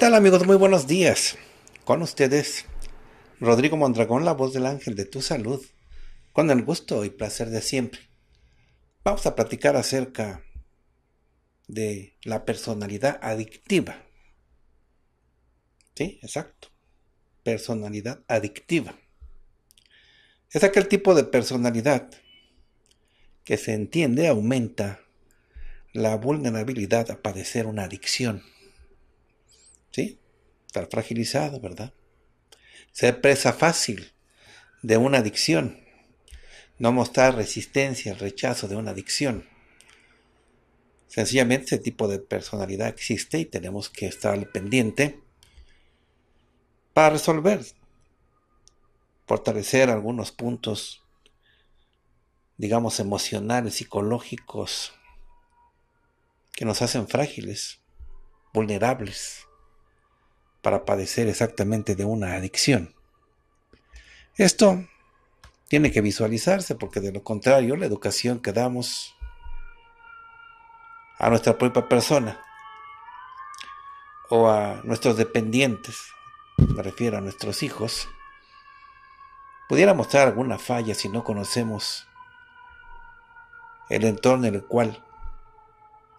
tal amigos? Muy buenos días. Con ustedes, Rodrigo Mondragón, la voz del ángel de tu salud, con el gusto y placer de siempre. Vamos a platicar acerca de la personalidad adictiva. Sí, exacto. Personalidad adictiva. Es aquel tipo de personalidad que se entiende aumenta la vulnerabilidad a padecer una adicción ¿sí? Estar fragilizado, ¿verdad? Ser presa fácil de una adicción. No mostrar resistencia al rechazo de una adicción. Sencillamente ese tipo de personalidad existe y tenemos que estar pendiente para resolver, fortalecer algunos puntos, digamos, emocionales, psicológicos, que nos hacen frágiles, vulnerables para padecer exactamente de una adicción. Esto tiene que visualizarse porque de lo contrario la educación que damos a nuestra propia persona o a nuestros dependientes, me refiero a nuestros hijos, pudiera mostrar alguna falla si no conocemos el entorno en el cual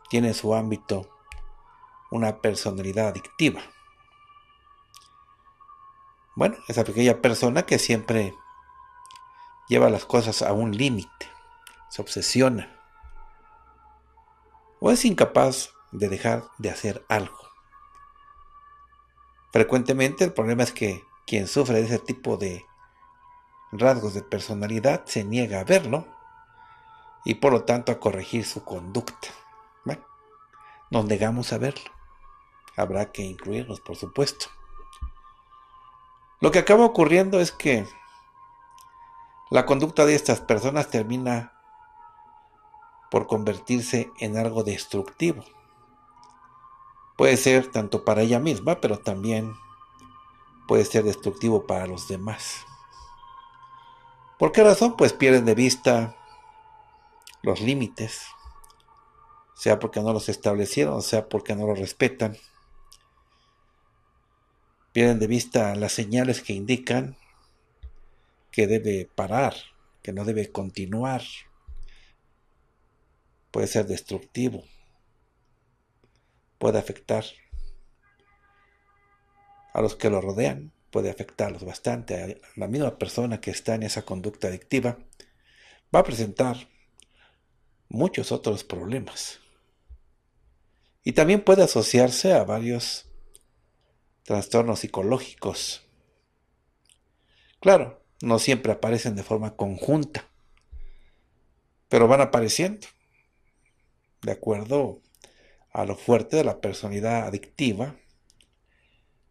tiene su ámbito una personalidad adictiva. Bueno, esa pequeña persona que siempre lleva las cosas a un límite, se obsesiona o es incapaz de dejar de hacer algo. Frecuentemente el problema es que quien sufre de ese tipo de rasgos de personalidad se niega a verlo y por lo tanto a corregir su conducta. Bueno, nos negamos a verlo. Habrá que incluirnos, por supuesto. Lo que acaba ocurriendo es que la conducta de estas personas termina por convertirse en algo destructivo. Puede ser tanto para ella misma, pero también puede ser destructivo para los demás. ¿Por qué razón? Pues pierden de vista los límites, sea porque no los establecieron, sea porque no los respetan pierden de vista las señales que indican que debe parar, que no debe continuar. Puede ser destructivo, puede afectar a los que lo rodean, puede afectarlos bastante. La misma persona que está en esa conducta adictiva va a presentar muchos otros problemas. Y también puede asociarse a varios trastornos psicológicos. Claro, no siempre aparecen de forma conjunta, pero van apareciendo, de acuerdo a lo fuerte de la personalidad adictiva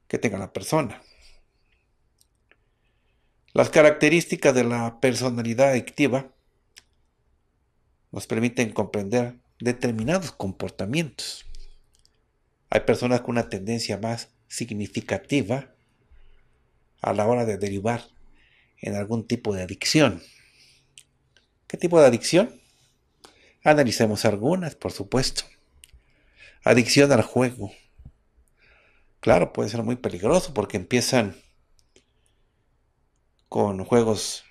que tenga la persona. Las características de la personalidad adictiva nos permiten comprender determinados comportamientos. Hay personas con una tendencia más significativa a la hora de derivar en algún tipo de adicción. ¿Qué tipo de adicción? Analicemos algunas, por supuesto. Adicción al juego. Claro, puede ser muy peligroso porque empiezan con juegos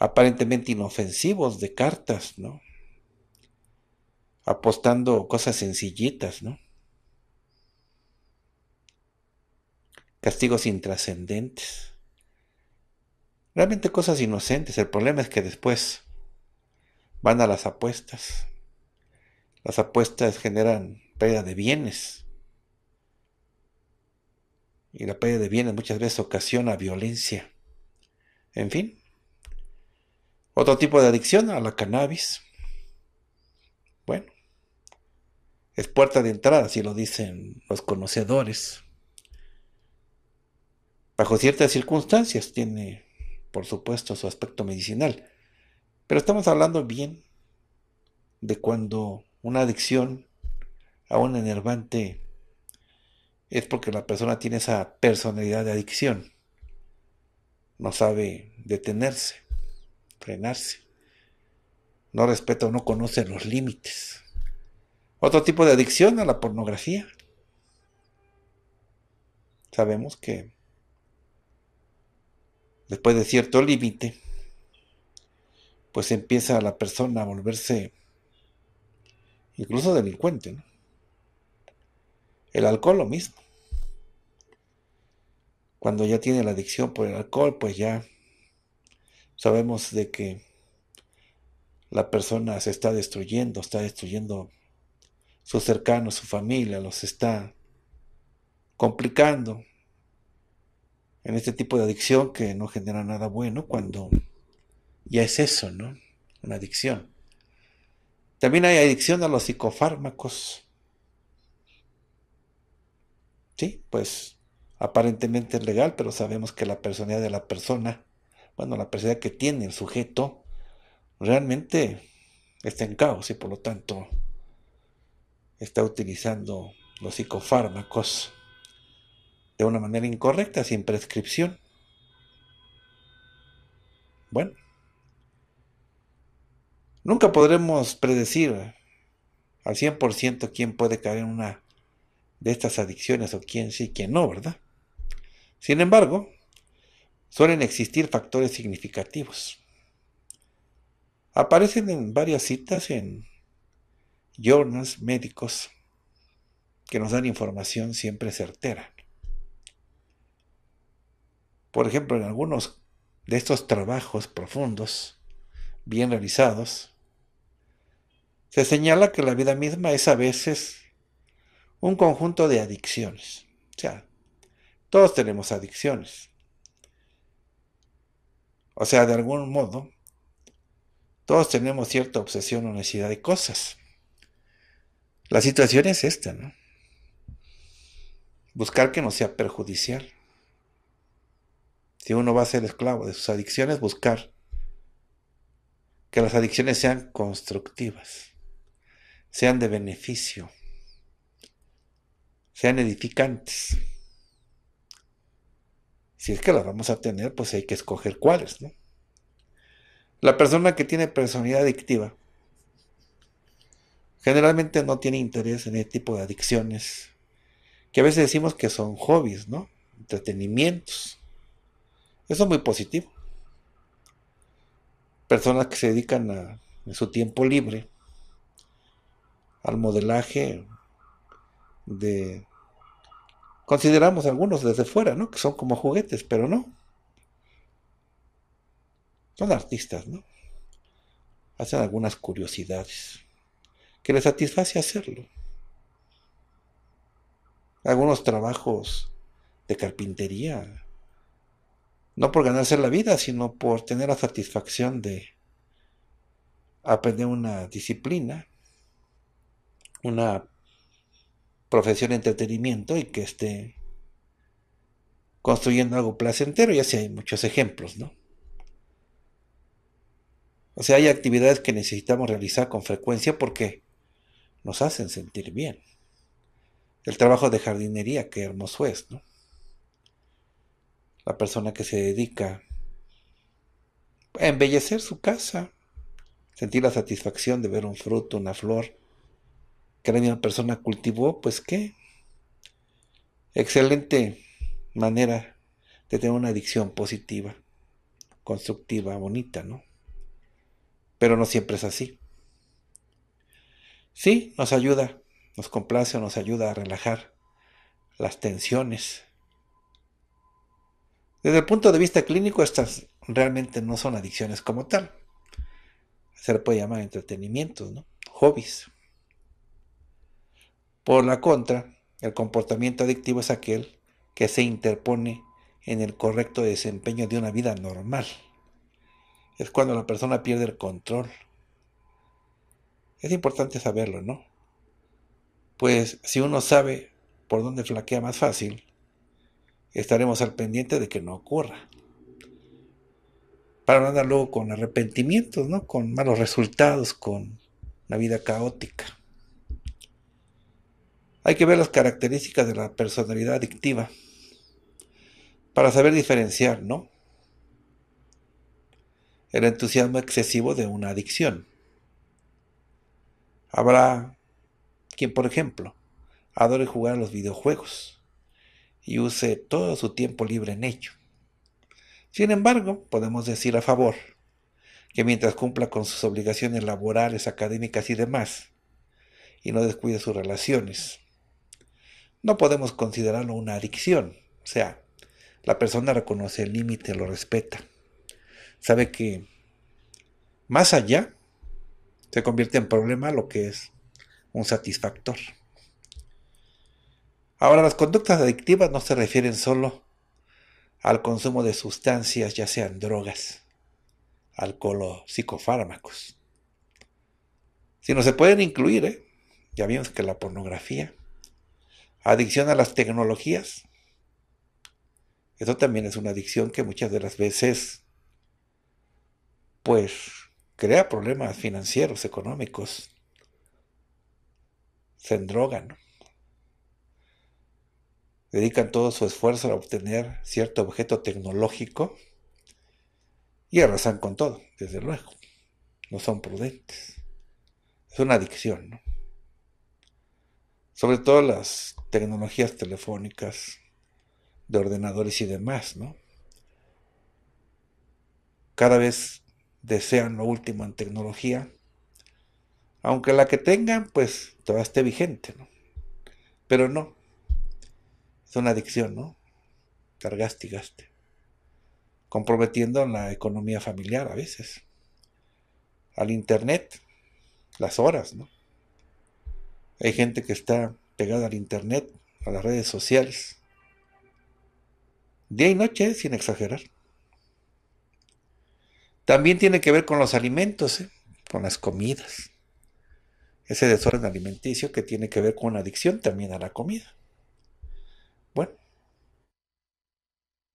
aparentemente inofensivos de cartas, ¿no? Apostando cosas sencillitas, ¿no? castigos intrascendentes. Realmente cosas inocentes. El problema es que después van a las apuestas. Las apuestas generan pérdida de bienes. Y la pérdida de bienes muchas veces ocasiona violencia. En fin. Otro tipo de adicción a la cannabis. Bueno. Es puerta de entrada, así lo dicen los conocedores. Bajo ciertas circunstancias tiene, por supuesto, su aspecto medicinal. Pero estamos hablando bien de cuando una adicción a un enervante es porque la persona tiene esa personalidad de adicción. No sabe detenerse, frenarse. No respeta o no conoce los límites. Otro tipo de adicción a la pornografía. Sabemos que después de cierto límite, pues empieza la persona a volverse incluso delincuente. El alcohol lo mismo. Cuando ya tiene la adicción por el alcohol, pues ya sabemos de que la persona se está destruyendo, está destruyendo sus cercanos, su familia, los está complicando en este tipo de adicción que no genera nada bueno cuando ya es eso, ¿no? Una adicción. También hay adicción a los psicofármacos. Sí, pues aparentemente es legal, pero sabemos que la personalidad de la persona, bueno, la personalidad que tiene el sujeto, realmente está en caos y por lo tanto está utilizando los psicofármacos de una manera incorrecta, sin prescripción. Bueno, nunca podremos predecir al 100% quién puede caer en una de estas adicciones o quién sí, y quién no, ¿verdad? Sin embargo, suelen existir factores significativos. Aparecen en varias citas en journals médicos que nos dan información siempre certera. Por ejemplo, en algunos de estos trabajos profundos, bien realizados, se señala que la vida misma es a veces un conjunto de adicciones. O sea, todos tenemos adicciones. O sea, de algún modo, todos tenemos cierta obsesión o necesidad de cosas. La situación es esta, ¿no? Buscar que no sea perjudicial si uno va a ser esclavo de sus adicciones, buscar que las adicciones sean constructivas, sean de beneficio, sean edificantes. Si es que las vamos a tener, pues hay que escoger cuáles, ¿no? La persona que tiene personalidad adictiva generalmente no tiene interés en este tipo de adicciones, que a veces decimos que son hobbies, ¿no? Entretenimientos. Eso es muy positivo. Personas que se dedican a, en su tiempo libre al modelaje de... Consideramos algunos desde fuera, ¿no? Que son como juguetes, pero no. Son artistas, ¿no? Hacen algunas curiosidades que les satisface hacerlo. Algunos trabajos de carpintería, no por ganarse la vida, sino por tener la satisfacción de aprender una disciplina, una profesión de entretenimiento y que esté construyendo algo placentero. Y así hay muchos ejemplos, ¿no? O sea, hay actividades que necesitamos realizar con frecuencia porque nos hacen sentir bien. El trabajo de jardinería, qué hermoso es, ¿no? la persona que se dedica a embellecer su casa, sentir la satisfacción de ver un fruto, una flor que la misma persona cultivó, pues qué excelente manera de tener una adicción positiva, constructiva, bonita, ¿no? Pero no siempre es así. Sí, nos ayuda, nos complace o nos ayuda a relajar las tensiones desde el punto de vista clínico, estas realmente no son adicciones como tal. Se le puede llamar entretenimiento, ¿no? hobbies. Por la contra, el comportamiento adictivo es aquel que se interpone en el correcto desempeño de una vida normal. Es cuando la persona pierde el control. Es importante saberlo, ¿no? Pues si uno sabe por dónde flaquea más fácil, estaremos al pendiente de que no ocurra. Para no andar luego con arrepentimientos, ¿no? con malos resultados, con una vida caótica. Hay que ver las características de la personalidad adictiva para saber diferenciar, ¿no? El entusiasmo excesivo de una adicción. Habrá quien, por ejemplo, adore jugar a los videojuegos y use todo su tiempo libre en ello. Sin embargo, podemos decir a favor que mientras cumpla con sus obligaciones laborales, académicas y demás, y no descuide sus relaciones, no podemos considerarlo una adicción. O sea, la persona reconoce el límite, lo respeta. Sabe que más allá se convierte en problema lo que es un satisfactor. Ahora, las conductas adictivas no se refieren solo al consumo de sustancias, ya sean drogas, alcohol o psicofármacos, sino se pueden incluir, ¿eh? ya vimos que la pornografía, adicción a las tecnologías, eso también es una adicción que muchas de las veces, pues, crea problemas financieros, económicos, se endrogan, ¿no? dedican todo su esfuerzo a obtener cierto objeto tecnológico y arrasan con todo, desde luego. No son prudentes. Es una adicción, ¿no? Sobre todo las tecnologías telefónicas, de ordenadores y demás, ¿no? Cada vez desean lo último en tecnología, aunque la que tengan, pues todavía esté vigente, ¿no? Pero no, es una adicción, ¿no? Cargaste y gaste. Comprometiendo la economía familiar a veces. Al internet, las horas, ¿no? Hay gente que está pegada al internet, a las redes sociales. Día y noche, ¿eh? sin exagerar. También tiene que ver con los alimentos, ¿eh? con las comidas. Ese desorden alimenticio que tiene que ver con una adicción también a la comida.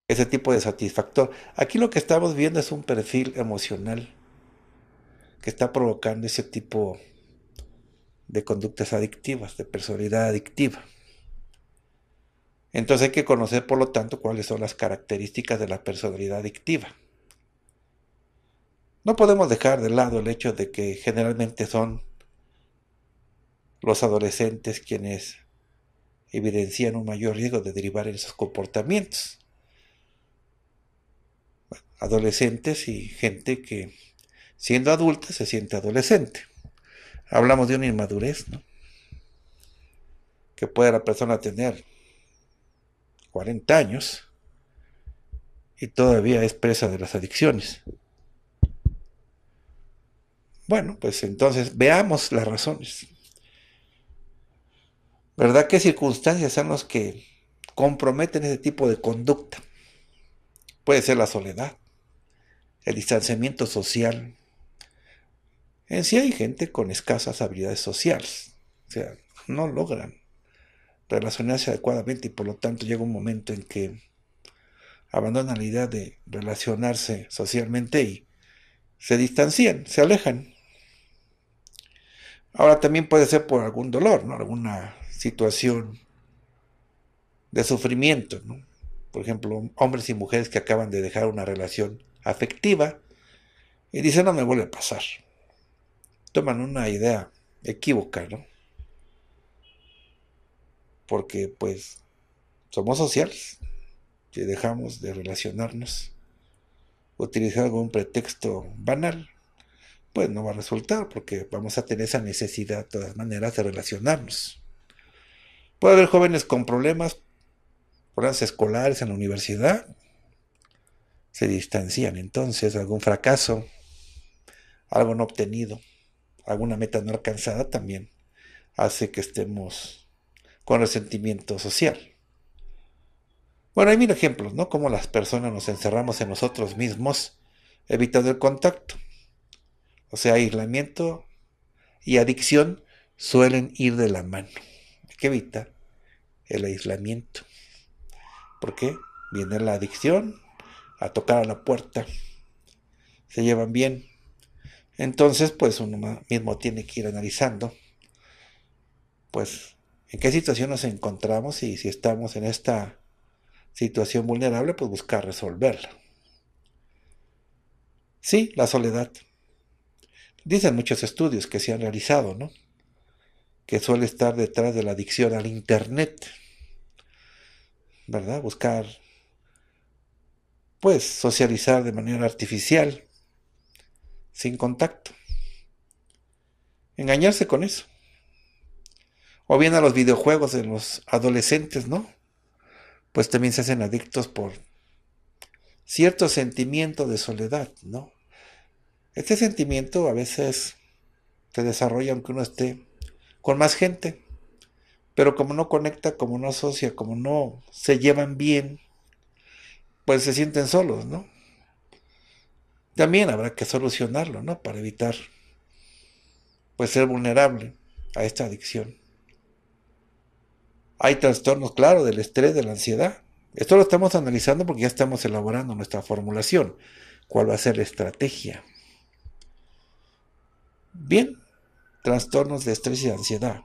ese tipo de satisfactor. Aquí lo que estamos viendo es un perfil emocional que está provocando ese tipo de conductas adictivas, de personalidad adictiva. Entonces hay que conocer, por lo tanto, cuáles son las características de la personalidad adictiva. No podemos dejar de lado el hecho de que generalmente son los adolescentes quienes evidencian un mayor riesgo de derivar en sus comportamientos adolescentes y gente que siendo adulta se siente adolescente. Hablamos de una inmadurez, ¿no? Que puede la persona tener 40 años y todavía es presa de las adicciones. Bueno, pues entonces veamos las razones. ¿Verdad qué circunstancias son las que comprometen ese tipo de conducta? Puede ser la soledad, el distanciamiento social. En eh, sí hay gente con escasas habilidades sociales, o sea, no logran relacionarse adecuadamente y por lo tanto llega un momento en que abandonan la idea de relacionarse socialmente y se distancian, se alejan. Ahora también puede ser por algún dolor, alguna situación de sufrimiento. Por ejemplo, hombres y mujeres que acaban de dejar una relación afectiva y dice, no me vuelve a pasar. Toman una idea equívoca, ¿no? Porque pues somos sociales, y dejamos de relacionarnos, utilizar algún pretexto banal, pues no va a resultar porque vamos a tener esa necesidad de todas maneras de relacionarnos. Puede haber jóvenes con problemas, problemas escolares en la universidad, se distancian entonces, algún fracaso, algo no obtenido, alguna meta no alcanzada también hace que estemos con resentimiento social. Bueno, hay mil ejemplos, ¿no? ...como las personas nos encerramos en nosotros mismos, evitando el contacto. O sea, aislamiento y adicción suelen ir de la mano. qué que el aislamiento. ¿Por qué? Viene la adicción a tocar a la puerta. Se llevan bien. Entonces, pues uno mismo tiene que ir analizando, pues, en qué situación nos encontramos y si estamos en esta situación vulnerable, pues buscar resolverla. Sí, la soledad. Dicen muchos estudios que se han realizado, ¿no? Que suele estar detrás de la adicción al Internet. ¿Verdad? Buscar pues socializar de manera artificial, sin contacto. Engañarse con eso. O bien a los videojuegos de los adolescentes, ¿no? Pues también se hacen adictos por cierto sentimiento de soledad, ¿no? Este sentimiento a veces se desarrolla aunque uno esté con más gente, pero como no conecta, como no asocia, como no se llevan bien, pues se sienten solos, ¿no? También habrá que solucionarlo, ¿no? Para evitar, pues, ser vulnerable a esta adicción. Hay trastornos, claro, del estrés, de la ansiedad. Esto lo estamos analizando porque ya estamos elaborando nuestra formulación. ¿Cuál va a ser la estrategia? Bien, trastornos de estrés y ansiedad.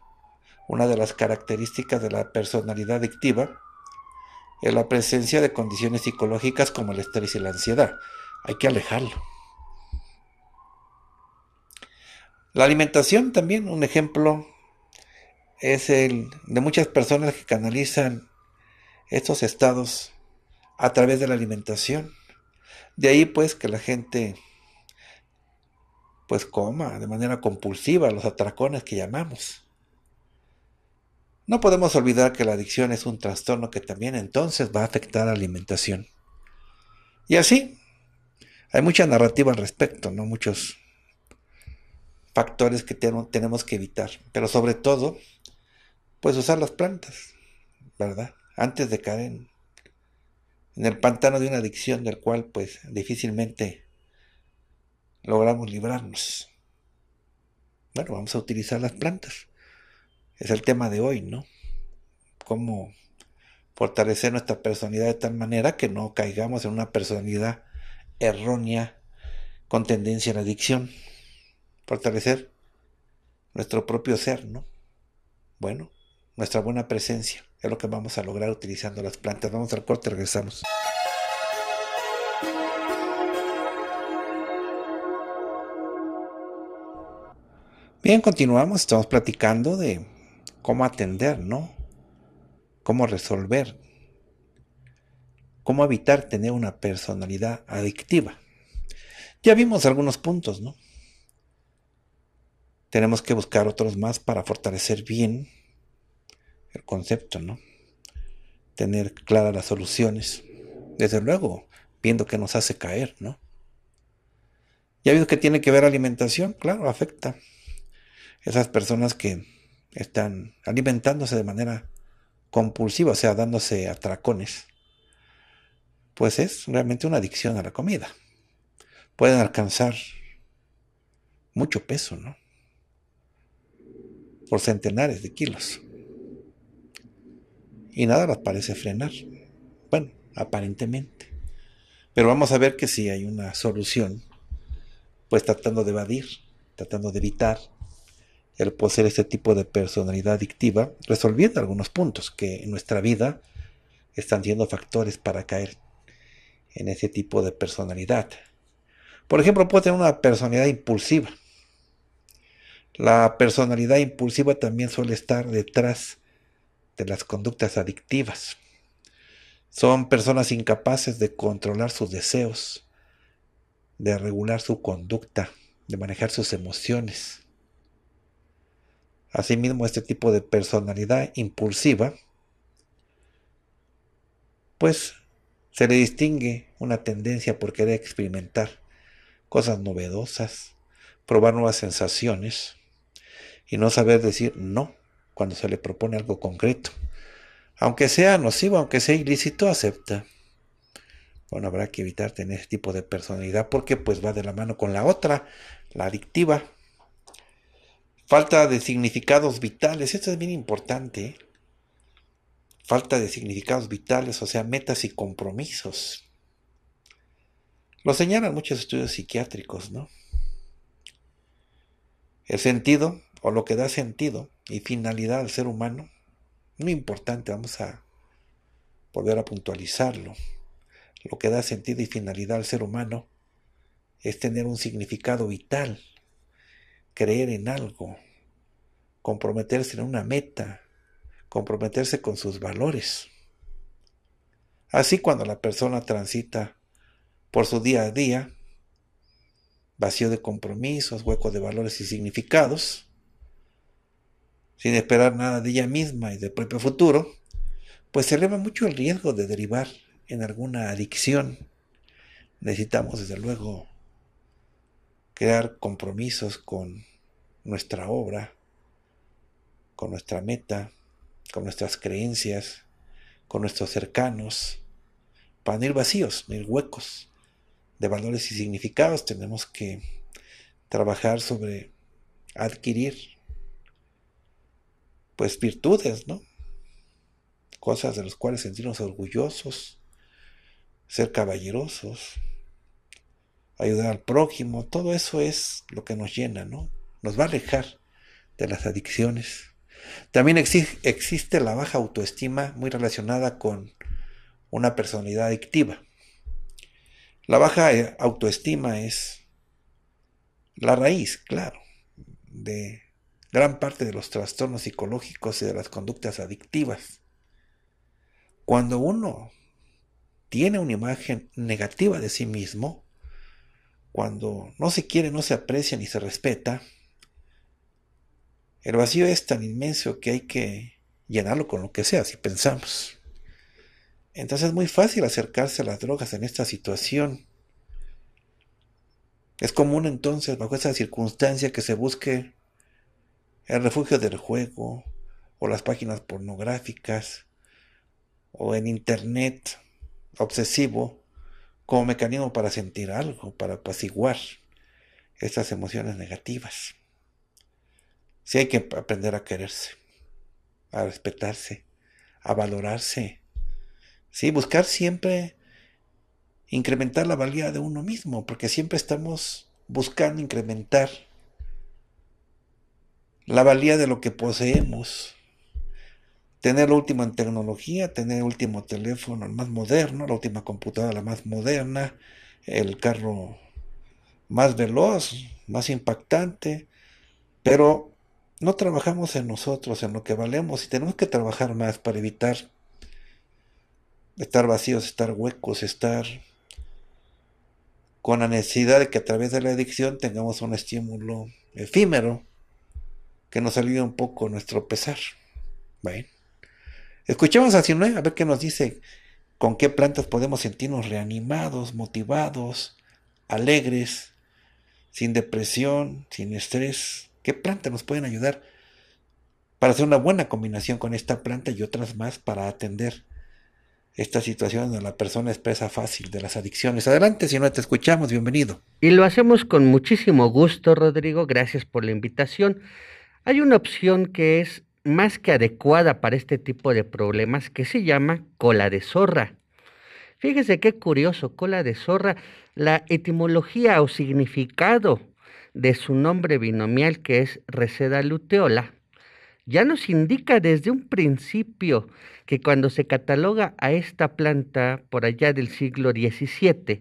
Una de las características de la personalidad adictiva en la presencia de condiciones psicológicas como el estrés y la ansiedad. Hay que alejarlo. La alimentación también, un ejemplo, es el de muchas personas que canalizan estos estados a través de la alimentación. De ahí pues que la gente pues coma de manera compulsiva los atracones que llamamos. No podemos olvidar que la adicción es un trastorno que también entonces va a afectar a la alimentación. Y así, hay mucha narrativa al respecto, ¿no? Muchos factores que tenemos que evitar. Pero sobre todo, pues usar las plantas, ¿verdad? Antes de caer en, en el pantano de una adicción del cual pues difícilmente logramos librarnos. Bueno, vamos a utilizar las plantas es el tema de hoy, ¿no? Cómo fortalecer nuestra personalidad de tal manera que no caigamos en una personalidad errónea con tendencia a la adicción. Fortalecer nuestro propio ser, ¿no? Bueno, nuestra buena presencia es lo que vamos a lograr utilizando las plantas. Vamos al corte, regresamos. Bien, continuamos, estamos platicando de cómo atender, ¿no? Cómo resolver, cómo evitar tener una personalidad adictiva. Ya vimos algunos puntos, ¿no? Tenemos que buscar otros más para fortalecer bien el concepto, ¿no? Tener claras las soluciones. Desde luego, viendo que nos hace caer, ¿no? Ya vimos que tiene que ver alimentación, claro, afecta. Esas personas que están alimentándose de manera compulsiva, o sea, dándose atracones, pues es realmente una adicción a la comida. Pueden alcanzar mucho peso, ¿no? Por centenares de kilos. Y nada las parece frenar. Bueno, aparentemente. Pero vamos a ver que si hay una solución, pues tratando de evadir, tratando de evitar el poseer este tipo de personalidad adictiva, resolviendo algunos puntos que en nuestra vida están siendo factores para caer en ese tipo de personalidad. Por ejemplo, puede tener una personalidad impulsiva. La personalidad impulsiva también suele estar detrás de las conductas adictivas. Son personas incapaces de controlar sus deseos, de regular su conducta, de manejar sus emociones Asimismo, este tipo de personalidad impulsiva, pues se le distingue una tendencia por querer experimentar cosas novedosas, probar nuevas sensaciones y no saber decir no cuando se le propone algo concreto. Aunque sea nocivo, aunque sea ilícito, acepta. Bueno, habrá que evitar tener ese tipo de personalidad porque pues va de la mano con la otra, la adictiva falta de significados vitales, esto es bien importante, ¿eh? falta de significados vitales, o sea, metas y compromisos. Lo señalan muchos estudios psiquiátricos, ¿no? El sentido, o lo que da sentido y finalidad al ser humano, muy importante, vamos a volver a puntualizarlo. Lo que da sentido y finalidad al ser humano es tener un significado vital creer en algo, comprometerse en una meta, comprometerse con sus valores. Así cuando la persona transita por su día a día, vacío de compromisos, hueco de valores y significados, sin esperar nada de ella misma y del propio futuro, pues se eleva mucho el riesgo de derivar en alguna adicción. Necesitamos, desde luego, crear compromisos con nuestra obra, con nuestra meta, con nuestras creencias, con nuestros cercanos, para no ir vacíos, no ir huecos de valores y significados. Tenemos que trabajar sobre adquirir pues virtudes, ¿no? Cosas de las cuales sentirnos orgullosos, ser caballerosos, ayudar al prójimo, todo eso es lo que nos llena, ¿no? nos va a alejar de las adicciones. También existe la baja autoestima muy relacionada con una personalidad adictiva. La baja eh, autoestima es la raíz, claro, de gran parte de los trastornos psicológicos y de las conductas adictivas. Cuando uno tiene una imagen negativa de sí mismo, cuando no se quiere, no se aprecia ni se respeta, el vacío es tan inmenso que hay que llenarlo con lo que sea, si pensamos. Entonces es muy fácil acercarse a las drogas en esta situación. Es común entonces, bajo esta circunstancia, que se busque el refugio del juego o las páginas pornográficas o en internet obsesivo como mecanismo para sentir algo, para apaciguar estas emociones negativas. Sí hay que aprender a quererse, a respetarse, a valorarse. Sí, buscar siempre incrementar la valía de uno mismo, porque siempre estamos buscando incrementar la valía de lo que poseemos. Tener la último en tecnología, tener el último teléfono, más moderno, la última computadora, la más moderna, el carro más veloz, más impactante, pero no trabajamos en nosotros, en lo que valemos, y tenemos que trabajar más para evitar estar vacíos, estar huecos, estar con la necesidad de que a través de la adicción tengamos un estímulo efímero que nos alivie un poco nuestro pesar. Bien, escuchemos a Sinoé a ver qué nos dice con qué plantas podemos sentirnos reanimados, motivados, alegres, sin depresión, sin estrés. ¿Qué nos pueden ayudar para hacer una buena combinación con esta planta y otras más para atender esta situación donde la persona expresa fácil de las adicciones. Adelante, si no te escuchamos, bienvenido. Y lo hacemos con muchísimo gusto, Rodrigo, gracias por la invitación. Hay una opción que es más que adecuada para este tipo de problemas que se llama cola de zorra. Fíjese qué curioso, cola de zorra, la etimología o significado de su nombre binomial que es reseda luteola, ya nos indica desde un principio que cuando se cataloga a esta planta por allá del siglo XVII,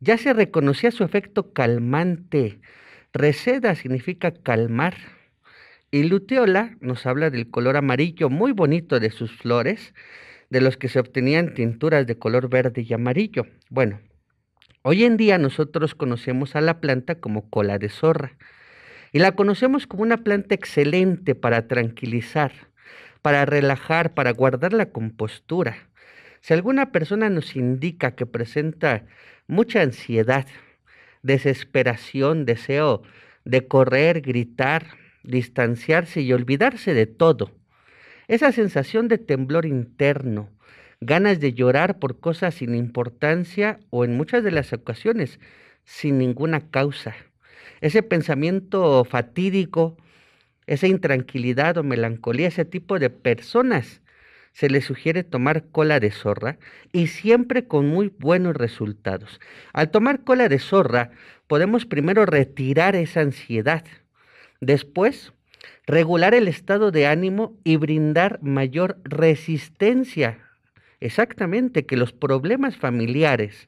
ya se reconocía su efecto calmante. Reseda significa calmar y luteola nos habla del color amarillo muy bonito de sus flores, de los que se obtenían tinturas de color verde y amarillo. Bueno, Hoy en día nosotros conocemos a la planta como cola de zorra y la conocemos como una planta excelente para tranquilizar, para relajar, para guardar la compostura. Si alguna persona nos indica que presenta mucha ansiedad, desesperación, deseo de correr, gritar, distanciarse y olvidarse de todo, esa sensación de temblor interno, ganas de llorar por cosas sin importancia o en muchas de las ocasiones sin ninguna causa. Ese pensamiento fatídico, esa intranquilidad o melancolía, ese tipo de personas se les sugiere tomar cola de zorra y siempre con muy buenos resultados. Al tomar cola de zorra podemos primero retirar esa ansiedad, después regular el estado de ánimo y brindar mayor resistencia Exactamente, que los problemas familiares,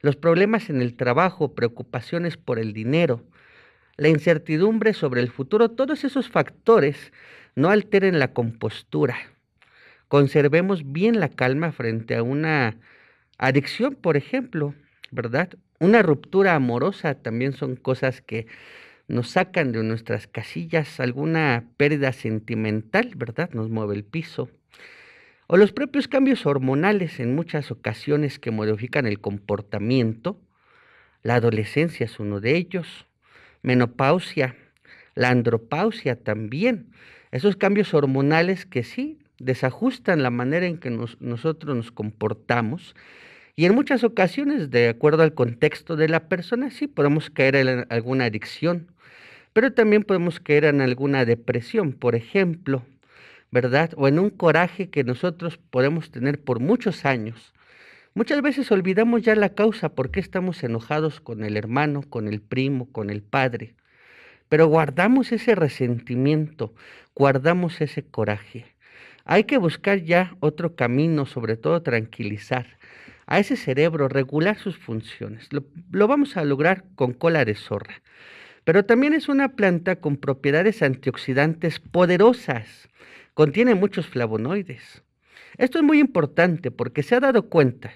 los problemas en el trabajo, preocupaciones por el dinero, la incertidumbre sobre el futuro, todos esos factores no alteren la compostura. Conservemos bien la calma frente a una adicción, por ejemplo, ¿verdad? Una ruptura amorosa también son cosas que nos sacan de nuestras casillas, alguna pérdida sentimental, ¿verdad? Nos mueve el piso o los propios cambios hormonales en muchas ocasiones que modifican el comportamiento. La adolescencia es uno de ellos, menopausia, la andropausia también. Esos cambios hormonales que sí desajustan la manera en que nosotros nos comportamos y en muchas ocasiones, de acuerdo al contexto de la persona, sí podemos caer en alguna adicción, pero también podemos caer en alguna depresión, por ejemplo. ¿verdad? O en un coraje que nosotros podemos tener por muchos años. Muchas veces olvidamos ya la causa, por qué estamos enojados con el hermano, con el primo, con el padre. Pero guardamos ese resentimiento, guardamos ese coraje. Hay que buscar ya otro camino, sobre todo tranquilizar a ese cerebro, regular sus funciones. Lo, vamos a lograr con cola de zorra. Pero también es una planta con propiedades antioxidantes poderosas contiene muchos flavonoides. Esto es muy importante porque se ha dado cuenta.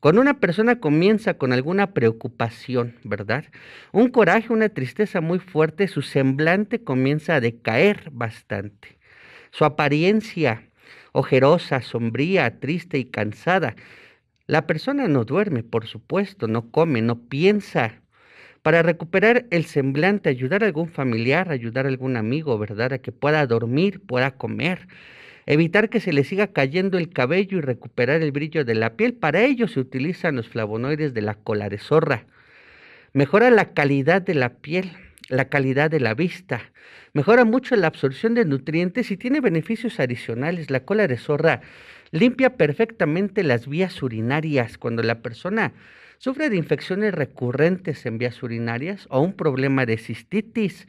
Cuando una persona comienza con alguna preocupación, ¿verdad? Un coraje, una tristeza muy fuerte, su semblante comienza a decaer bastante. Su apariencia ojerosa, sombría, triste y cansada. La persona no duerme, por supuesto, no come, no piensa, para recuperar el semblante, ayudar a algún familiar, ayudar a algún amigo, ¿verdad? A que pueda dormir, pueda comer, evitar que se le siga cayendo el cabello y recuperar el brillo de la piel. Para ello se utilizan los flavonoides de la cola de zorra. Mejora la calidad de la piel, la calidad de la vista, mejora mucho la absorción de nutrientes y tiene beneficios adicionales. La cola de zorra limpia perfectamente las vías urinarias cuando la persona sufre de infecciones recurrentes en vías urinarias o un problema de cistitis.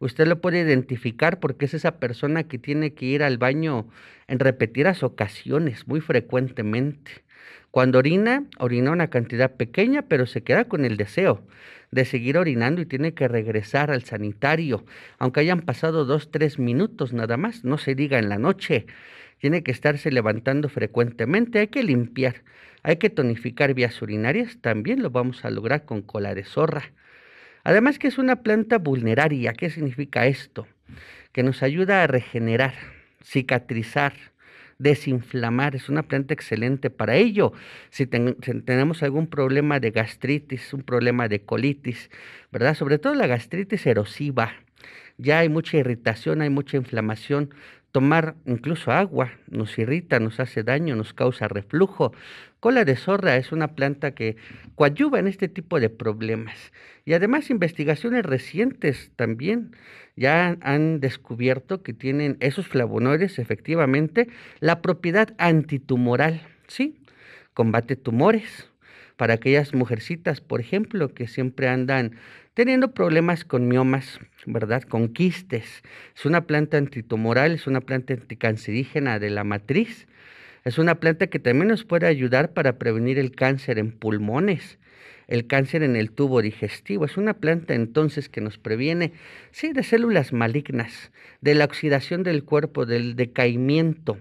Usted lo puede identificar porque es esa persona que tiene que ir al baño en repetidas ocasiones, muy frecuentemente. Cuando orina, orina una cantidad pequeña, pero se queda con el deseo de seguir orinando y tiene que regresar al sanitario, aunque hayan pasado dos, tres minutos nada más, no se diga en la noche. Tiene que estarse levantando frecuentemente, hay que limpiar hay que tonificar vías urinarias, también lo vamos a lograr con cola de zorra. Además que es una planta vulneraria, ¿qué significa esto? Que nos ayuda a regenerar, cicatrizar, desinflamar. Es una planta excelente para ello. Si, tenemos algún problema de gastritis, un problema de colitis, ¿verdad? Sobre todo la gastritis erosiva. Ya hay mucha irritación, hay mucha inflamación. Tomar incluso agua nos irrita, nos hace daño, nos causa reflujo. Cola de zorra es una planta que coadyuva en este tipo de problemas. Y además investigaciones recientes también ya han descubierto que tienen esos flavonoides efectivamente la propiedad antitumoral, ¿sí? Combate tumores, para aquellas mujercitas, por ejemplo, que siempre andan teniendo problemas con miomas, ¿verdad? Con quistes. Es una planta antitumoral, es una planta anticancerígena de la matriz. Es una planta que también nos puede ayudar para prevenir el cáncer en pulmones, el cáncer en el tubo digestivo. Es una planta entonces que nos previene, sí, de células malignas, de la oxidación del cuerpo, del decaimiento.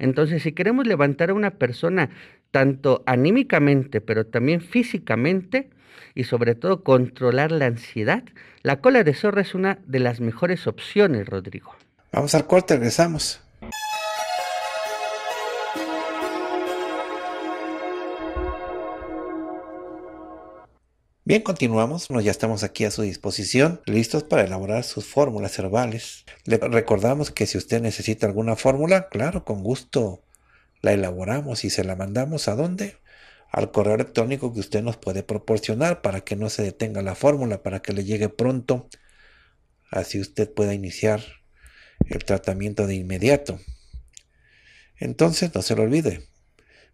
Entonces, si queremos levantar a una persona tanto anímicamente, pero también físicamente, y sobre todo controlar la ansiedad, la cola de zorra es una de las mejores opciones, Rodrigo. Vamos al corte, regresamos. Bien, continuamos. Nos ya estamos aquí a su disposición, listos para elaborar sus fórmulas herbales. Le recordamos que si usted necesita alguna fórmula, claro, con gusto la elaboramos y se la mandamos a dónde? al correo electrónico que usted nos puede proporcionar para que no se detenga la fórmula, para que le llegue pronto. Así usted pueda iniciar el tratamiento de inmediato. Entonces, no se lo olvide,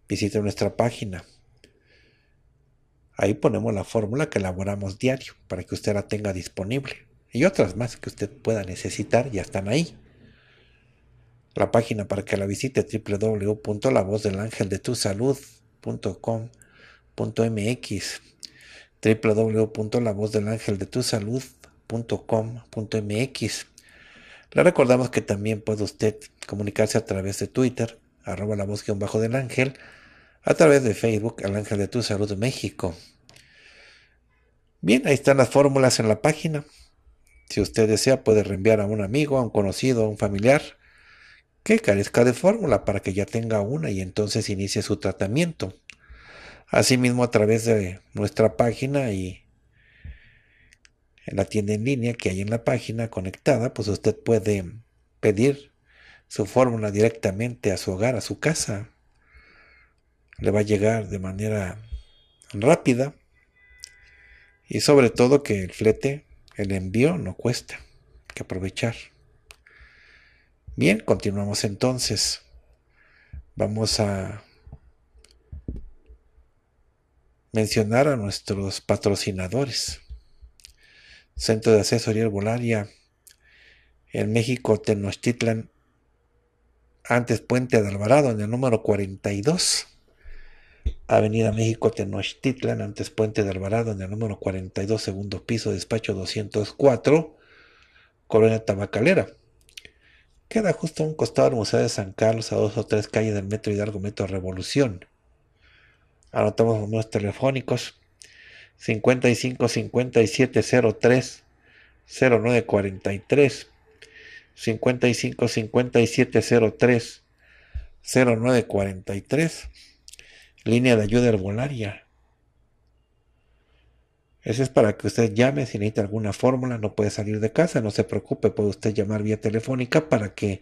visite nuestra página. Ahí ponemos la fórmula que elaboramos diario para que usted la tenga disponible. Y otras más que usted pueda necesitar ya están ahí. La página para que la visite salud tu www.lavozdelangeldetusalud.com.mx Le recordamos que también puede usted comunicarse a través de Twitter, arroba la voz bajo del ángel, a través de Facebook, al ángel de tu salud México. Bien, ahí están las fórmulas en la página. Si usted desea, puede reenviar a un amigo, a un conocido, a un familiar que carezca de fórmula para que ya tenga una y entonces inicie su tratamiento. Asimismo, a través de nuestra página y en la tienda en línea que hay en la página conectada, pues usted puede pedir su fórmula directamente a su hogar, a su casa. Le va a llegar de manera rápida y sobre todo que el flete, el envío no cuesta. que aprovechar. Bien, continuamos entonces. Vamos a mencionar a nuestros patrocinadores. Centro de Asesoría Herbolaria en México, Tenochtitlan, antes Puente de Alvarado, en el número 42. Avenida México, Tenochtitlan, antes Puente de Alvarado, en el número 42, segundo piso, despacho 204, Colonia Tabacalera. Queda justo a un costado del Museo de San Carlos, a dos o tres calles del metro Hidalgo Metro Revolución. Anotamos números telefónicos 55 57 03 09 43 55 57 03 09 43 línea de ayuda herbolaria ese es para que usted llame si necesita alguna fórmula, no puede salir de casa, no se preocupe, puede usted llamar vía telefónica para que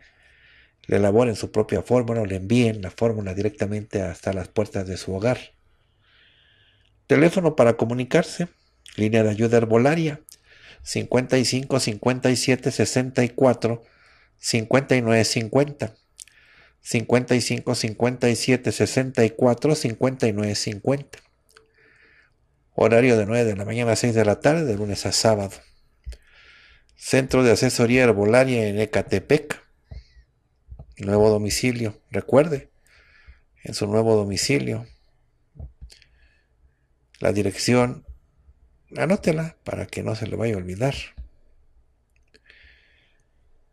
le elaboren su propia fórmula o le envíen la fórmula directamente hasta las puertas de su hogar. Teléfono para comunicarse, línea de ayuda herbolaria 55 57 64 59 50. 55 57 64 59 50. Horario de 9 de la mañana a 6 de la tarde, de lunes a sábado. Centro de Asesoría Herbolaria en Ecatepec. Nuevo domicilio, recuerde, en su nuevo domicilio. La dirección, anótela para que no se le vaya a olvidar.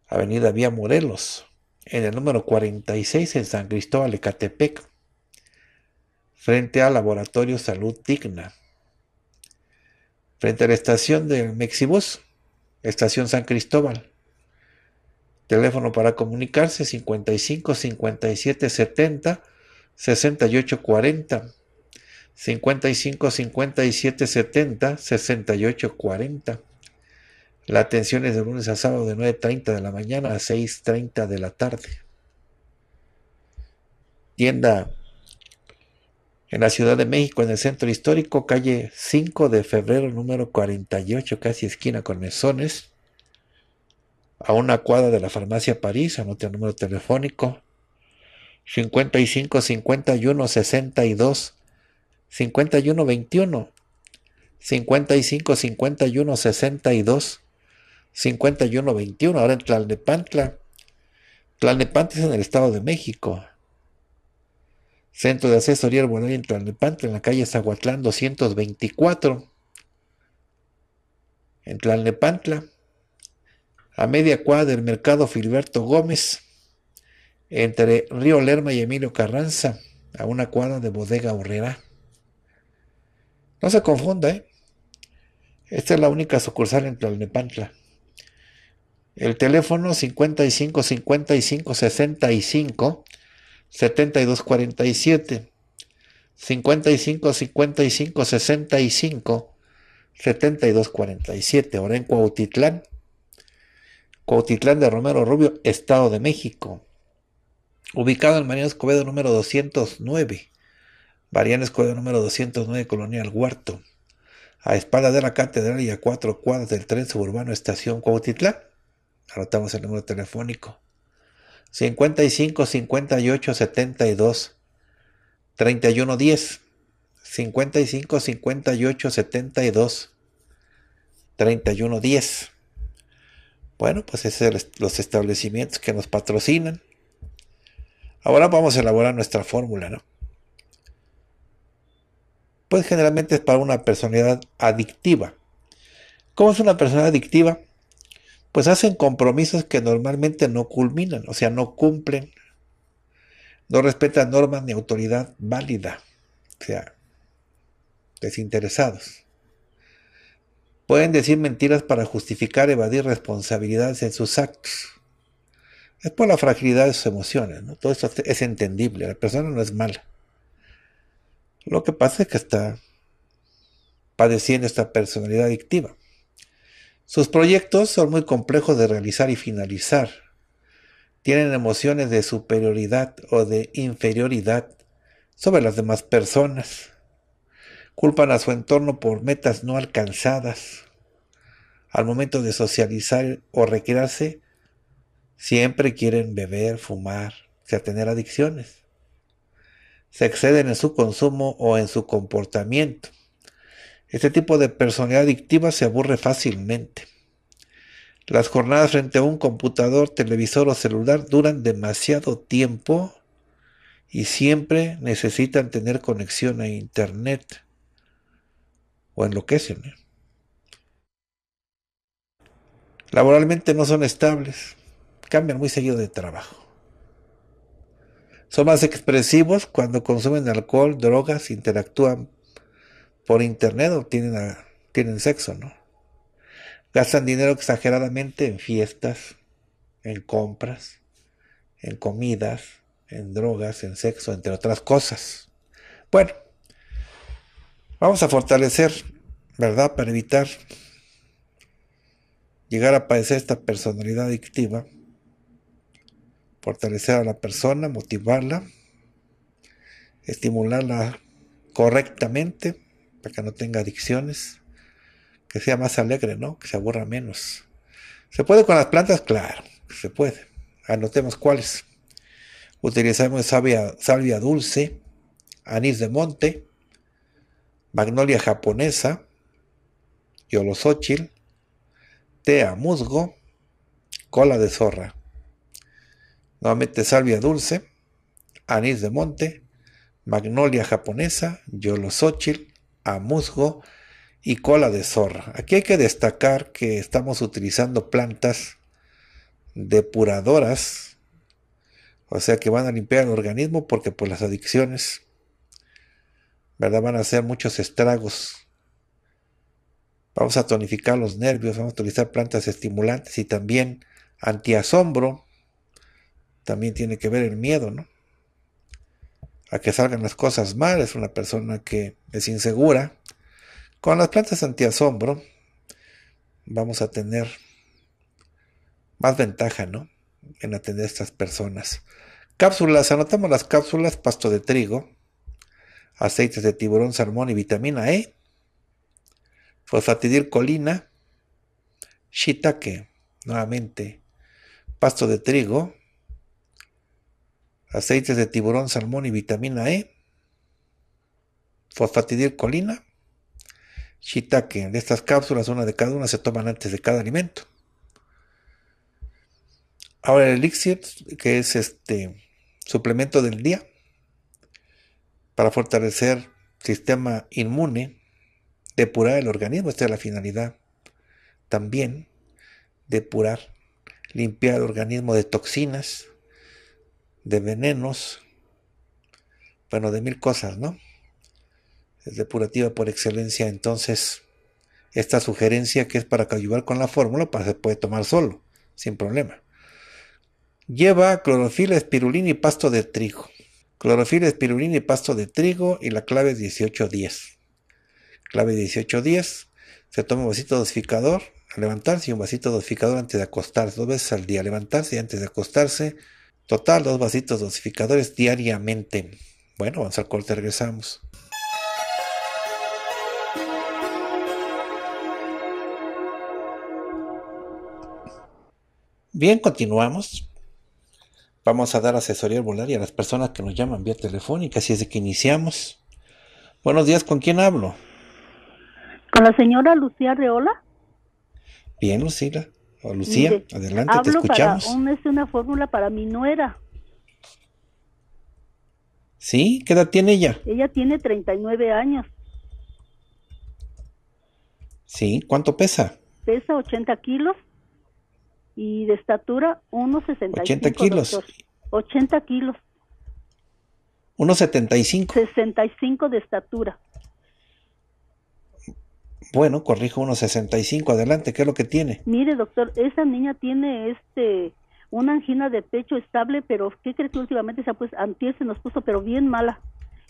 Avenida Vía Morelos, en el número 46 en San Cristóbal, Ecatepec, frente al Laboratorio Salud Digna frente a la estación del Mexibus, estación San Cristóbal. Teléfono para comunicarse 55 57 70 68 40. 55 57 70 68 40. La atención es de lunes a sábado de 9.30 de la mañana a 6.30 de la tarde. Tienda en la Ciudad de México, en el centro histórico, calle 5 de febrero, número 48, casi esquina con mesones, a una cuadra de la farmacia París, anote el número telefónico 55 51 62 51 21 55 51 62 51 21 ahora en Tlalnepantla Tlalnepantla es en el Estado de México Centro de Asesoría Arbolaria en Tlalnepantla, en la calle Zaguatlán 224, en Tlalnepantla, a media cuadra del mercado Filberto Gómez, entre Río Lerma y Emilio Carranza, a una cuadra de Bodega Horrera. No se confunda, ¿eh? Esta es la única sucursal en Tlalnepantla. El teléfono 55 7247, 55 55 65 7247, ahora en Cuautitlán, Cuautitlán de Romero Rubio, Estado de México, ubicado en Mariano Escobedo número 209, Mariano Escobedo número 209, Colonial Huarto, a espalda de la catedral y a cuatro cuadras del tren suburbano Estación Cuautitlán. Anotamos el número telefónico 55 58 72 31 10 55 58 72 31 10 bueno pues esos son los establecimientos que nos patrocinan ahora vamos a elaborar nuestra fórmula pues generalmente es para una personalidad adictiva ¿Cómo es una persona adictiva? pues hacen compromisos que normalmente no culminan, o sea, no cumplen, no respetan normas ni autoridad válida, o sea, desinteresados. Pueden decir mentiras para justificar, evadir responsabilidades en sus actos. Es por la fragilidad de sus emociones, ¿no? Todo esto es entendible, la persona no es mala. Lo que pasa es que está padeciendo esta personalidad adictiva. Sus proyectos son muy complejos de realizar y finalizar. Tienen emociones de superioridad o de inferioridad sobre las demás personas. Culpan a su entorno por metas no alcanzadas. Al momento de socializar o recrearse, siempre quieren beber, fumar, o sea, tener adicciones. Se exceden en su consumo o en su comportamiento. Este tipo de personalidad adictiva se aburre fácilmente. Las jornadas frente a un computador, televisor o celular duran demasiado tiempo y siempre necesitan tener conexión a Internet o enloquecen. ¿eh? Laboralmente no son estables, cambian muy seguido de trabajo. Son más expresivos cuando consumen alcohol, drogas, interactúan por internet obtienen, tienen sexo, ¿no? Gastan dinero exageradamente en fiestas, en compras, en comidas, en drogas, en sexo, entre otras cosas. Bueno, vamos a fortalecer, ¿verdad? Para evitar llegar a padecer esta personalidad adictiva, fortalecer a la persona, motivarla, estimularla correctamente que no tenga adicciones, que sea más alegre, ¿no? Que se aburra menos. ¿Se puede con las plantas? Claro, se puede. Anotemos cuáles. Utilizamos salvia, salvia dulce, anís de monte, magnolia japonesa, yolosochil, tea musgo, cola de zorra. Nuevamente salvia dulce, anís de monte, magnolia japonesa, yolosóchil a musgo y cola de zorra. Aquí hay que destacar que estamos utilizando plantas depuradoras, o sea que van a limpiar el organismo porque por pues, las adicciones, ¿verdad? Van a hacer muchos estragos. Vamos a tonificar los nervios, vamos a utilizar plantas estimulantes y también anti-asombro, También tiene que ver el miedo, ¿no? a que salgan las cosas mal, es una persona que es insegura. Con las plantas anti-asombro, vamos a tener más ventaja, ¿no? En atender a estas personas. Cápsulas, anotamos las cápsulas, pasto de trigo, aceites de tiburón, salmón y vitamina E, fosfatidilcolina, shiitake, nuevamente, pasto de trigo, aceites de tiburón, salmón y vitamina E, fosfatidilcolina, shiitake. De estas cápsulas, una de cada una se toman antes de cada alimento. Ahora el elixir, que es este suplemento del día para fortalecer sistema inmune, depurar el organismo, esta es la finalidad. También depurar, limpiar el organismo de toxinas, de venenos, bueno, de mil cosas, ¿no? Es depurativa por excelencia, entonces esta sugerencia que es para ayudar con la fórmula, pues, se puede tomar solo, sin problema. Lleva clorofila, espirulina y pasto de trigo. Clorofila, espirulina y pasto de trigo y la clave es 1810. Clave 1810, se toma un vasito dosificador levantarse y un vasito dosificador antes de acostarse, dos veces al día, levantarse y antes de acostarse, Total, dos vasitos dosificadores diariamente. Bueno, vamos al corte, regresamos. Bien, continuamos. Vamos a dar asesoría y a las personas que nos llaman vía telefónica, así es de que iniciamos. Buenos días, ¿con quién hablo? Con la señora Lucía Reola. Bien, Lucila. Oh, Lucía, adelante, te escuchamos. Para es una fórmula para mi nuera. ¿Sí? ¿Qué edad tiene ella? Ella tiene 39 años. ¿Sí? ¿Cuánto pesa? Pesa 80 kilos y de estatura 1,65. 80 kilos. 80 kilos. 1,75. 65 de estatura. Bueno, corrijo, unos 65. Adelante, ¿qué es lo que tiene? Mire, doctor, esa niña tiene este una angina de pecho estable, pero ¿qué cree que últimamente se, puesto antier se nos puso, pero bien mala?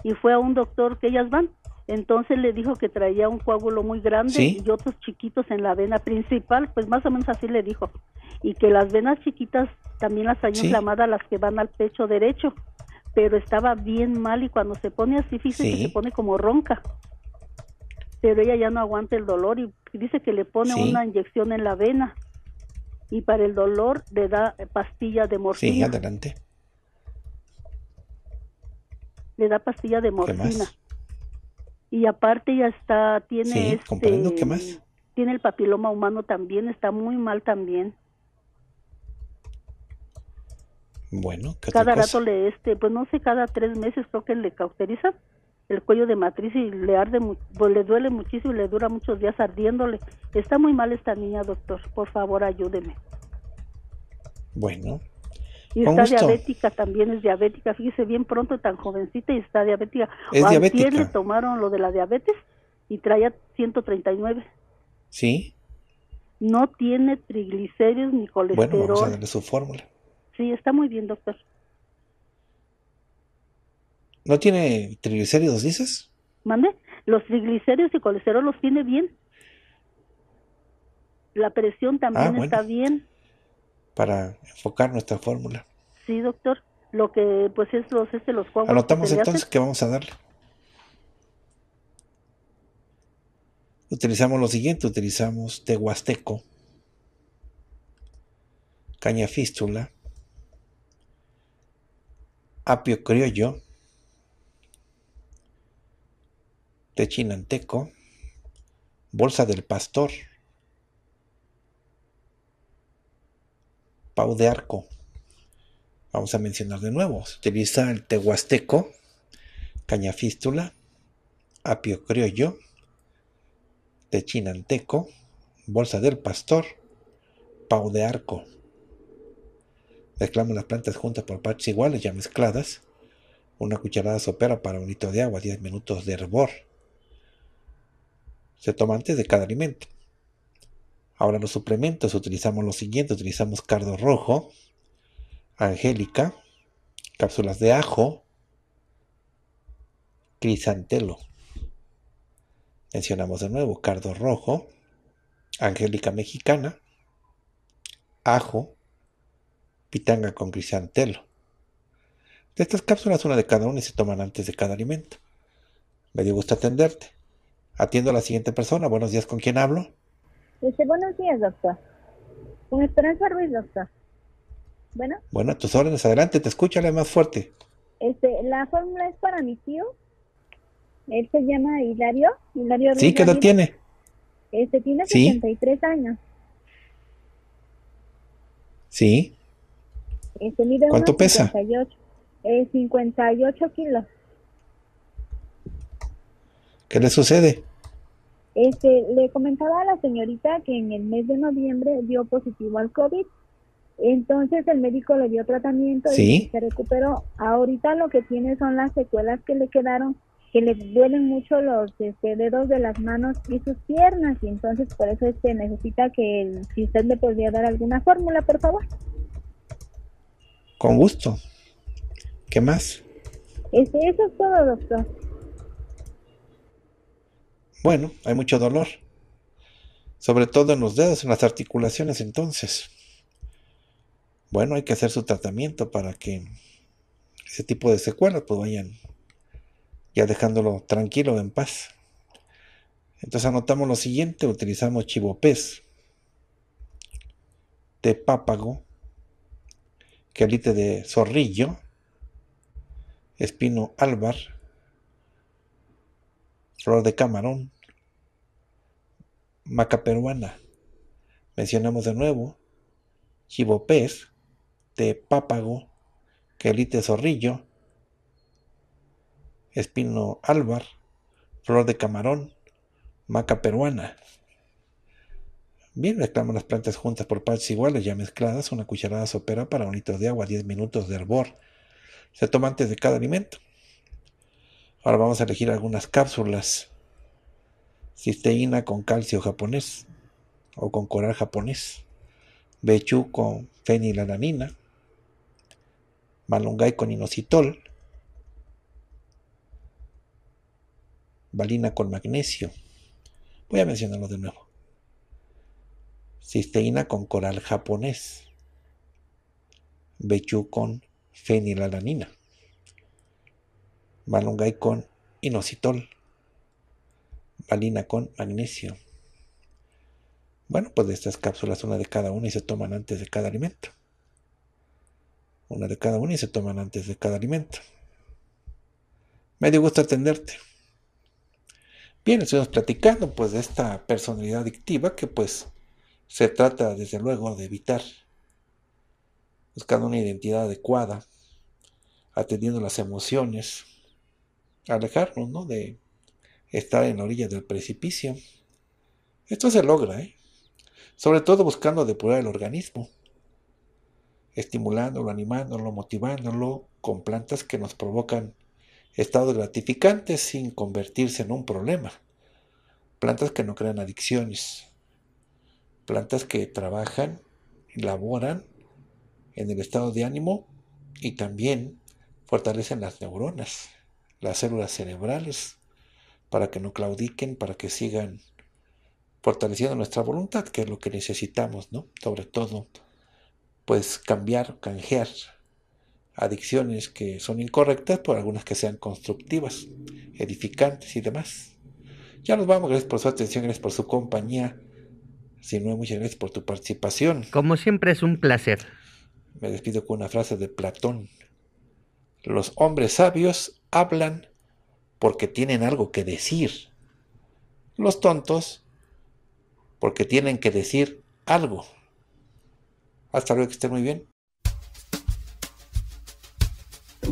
Y fue a un doctor que ellas van. Entonces le dijo que traía un coágulo muy grande y otros chiquitos en la vena principal, pues más o menos así le dijo. Y que las venas chiquitas también las hay inflamada inflamadas, las que van al pecho derecho. Pero estaba bien mal y cuando se pone así, fíjese que se pone como ronca pero ella ya no aguanta el dolor y dice que le pone una inyección en la vena y para el dolor le da pastilla de morfina. Sí, adelante. Le da pastilla de morfina. Y aparte ya está, tiene sí, este, comprendo. ¿Qué más? Tiene el papiloma humano también, está muy mal también. Bueno, ¿qué cada rato le este, pues no sé, cada tres meses creo que le cauteriza el cuello de matriz y le arde, pues, le duele muchísimo y le dura muchos días ardiéndole. Está muy mal esta niña, doctor. Por favor, ayúdeme. Bueno. Y está diabética, también es diabética. Fíjese, bien pronto, tan jovencita y está diabética. Es o le tomaron lo de la diabetes y traía 139. Sí. No tiene triglicéridos ni colesterol. Bueno, vamos a su fórmula. Sí, está muy bien, doctor. ¿No tiene triglicéridos, dices? ¿Mande? Los triglicéridos y colesterol los tiene bien. La presión también ah, está bien. Para enfocar nuestra fórmula. Sí, doctor. Lo que pues es los, este, los Anotamos entonces que vamos a darle. Utilizamos lo siguiente, utilizamos tehuasteco, caña fístula, apio criollo, Techinanteco, Bolsa del Pastor, Pau de Arco. Vamos a mencionar de nuevo. Se utiliza el tehuasteco, caña fístula, apio criollo, techinanteco, bolsa del pastor, pau de arco. Mezclamos las plantas juntas por partes iguales, ya mezcladas. Una cucharada sopera para un litro de agua, 10 minutos de hervor se toma antes de cada alimento. Ahora los suplementos utilizamos los siguientes. utilizamos cardo rojo, angélica, cápsulas de ajo, crisantelo. Mencionamos de nuevo cardo rojo, angélica mexicana, ajo, pitanga con crisantelo. De estas cápsulas, una de cada una se toman antes de cada alimento. Me dio gusto atenderte. Atiendo a la siguiente persona. Buenos días, ¿con quién hablo? Dice, buenos días, doctor. Con Esperanza Ruiz, doctor. Bueno. Bueno, tus órdenes, adelante, te escucha, la más fuerte. Este, la fórmula es para mi tío. Él se llama Hilario. Hilario Sí, ¿qué edad tiene? Este, tiene y años. Sí. Este, ¿Cuánto pesa? eh, 58 kilos. ¿Qué le sucede? Este, le comentaba a la señorita que en el mes de noviembre dio positivo al COVID. Entonces el médico le dio tratamiento y se recuperó. Ahorita lo que tiene son las secuelas que le quedaron, que le duelen mucho los este, dedos de las manos y sus piernas. Y entonces por eso este necesita que si usted le podría dar alguna fórmula, por favor. Con gusto. ¿Qué más? Este, eso es todo, doctor. Bueno, hay mucho dolor. Sobre todo en los dedos, en las articulaciones entonces. Bueno, hay que hacer su tratamiento para que ese tipo de secuelas pues vayan ya dejándolo tranquilo, en paz. Entonces anotamos lo siguiente, utilizamos chivopés, tepápago, quelite de zorrillo, espino álvar, flor de camarón, maca peruana. Mencionamos de nuevo de pápago, quelite zorrillo, espino álvar, flor de camarón, maca peruana. Bien, reclaman las plantas juntas por partes iguales, ya mezcladas, una cucharada sopera para un litro de agua, 10 minutos de hervor. Se toma antes de cada alimento. Ahora vamos a elegir algunas cápsulas. Cisteína con calcio japonés o con coral japonés. Bechu con fenilalanina. Malungay con inositol. Balina con magnesio. Voy a mencionarlo de nuevo. Cisteína con coral japonés. Bechu con fenilalanina. Malungay con inositol, Malina con magnesio. Bueno, pues de estas cápsulas una de cada una y se toman antes de cada alimento. Una de cada una y se toman antes de cada alimento. Me dio gusto atenderte. Bien, estuvimos platicando pues de esta personalidad adictiva que pues se trata desde luego de evitar, buscando una identidad adecuada, atendiendo las emociones, alejarnos ¿no? de estar en la orilla del precipicio. Esto se logra, ¿eh? sobre todo buscando depurar el organismo, estimulándolo, animándolo, motivándolo con plantas que nos provocan estados gratificantes sin convertirse en un problema. Plantas que no crean adicciones, plantas que trabajan, laboran en el estado de ánimo y también fortalecen las neuronas las células cerebrales, para que no claudiquen, para que sigan fortaleciendo nuestra voluntad, que es lo que necesitamos, ¿no? Sobre todo, pues cambiar, canjear adicciones que son incorrectas por algunas que sean constructivas, edificantes y demás. Ya nos vamos, gracias por su atención, gracias por su compañía. Si no, muchas gracias por tu participación. Como siempre es un placer. Me despido con una frase de Platón. Los hombres sabios hablan porque tienen algo que decir. Los tontos porque tienen que decir algo. Hasta luego, que estén muy bien.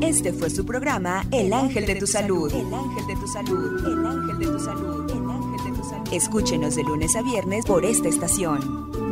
Este fue su programa El Ángel de tu Salud. El Ángel de tu Salud. Ángel de El Ángel de tu Salud. Escúchenos de lunes a viernes por esta estación.